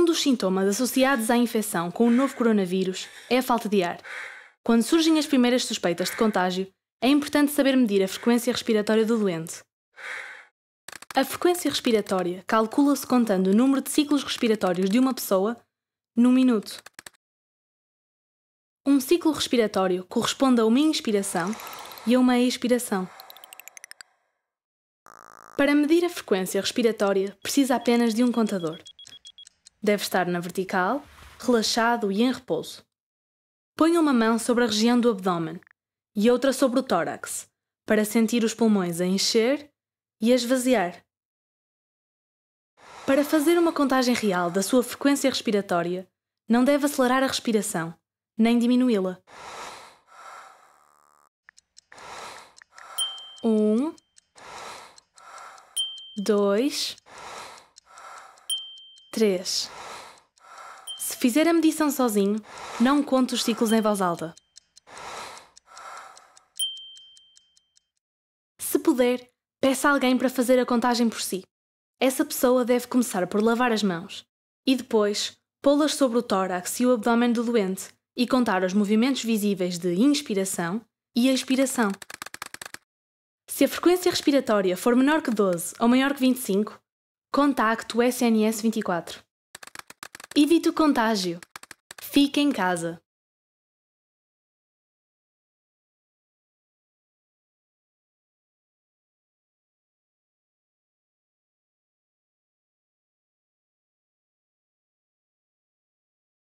Um dos sintomas associados à infecção com o novo coronavírus é a falta de ar. Quando surgem as primeiras suspeitas de contágio, é importante saber medir a frequência respiratória do doente. A frequência respiratória calcula-se contando o número de ciclos respiratórios de uma pessoa num minuto. Um ciclo respiratório corresponde a uma inspiração e a uma expiração. Para medir a frequência respiratória, precisa apenas de um contador. Deve estar na vertical, relaxado e em repouso. Ponha uma mão sobre a região do abdômen e outra sobre o tórax, para sentir os pulmões a encher e a esvaziar. Para fazer uma contagem real da sua frequência respiratória, não deve acelerar a respiração, nem diminuí-la. 1 2 3. Se fizer a medição sozinho, não conte os ciclos em voz alta. Se puder, peça a alguém para fazer a contagem por si. Essa pessoa deve começar por lavar as mãos e depois pô-las sobre o tórax e o abdômen do doente e contar os movimentos visíveis de inspiração e expiração. Se a frequência respiratória for menor que 12 ou maior que 25, Contacto SNS 24. Evite o contágio. Fique em casa.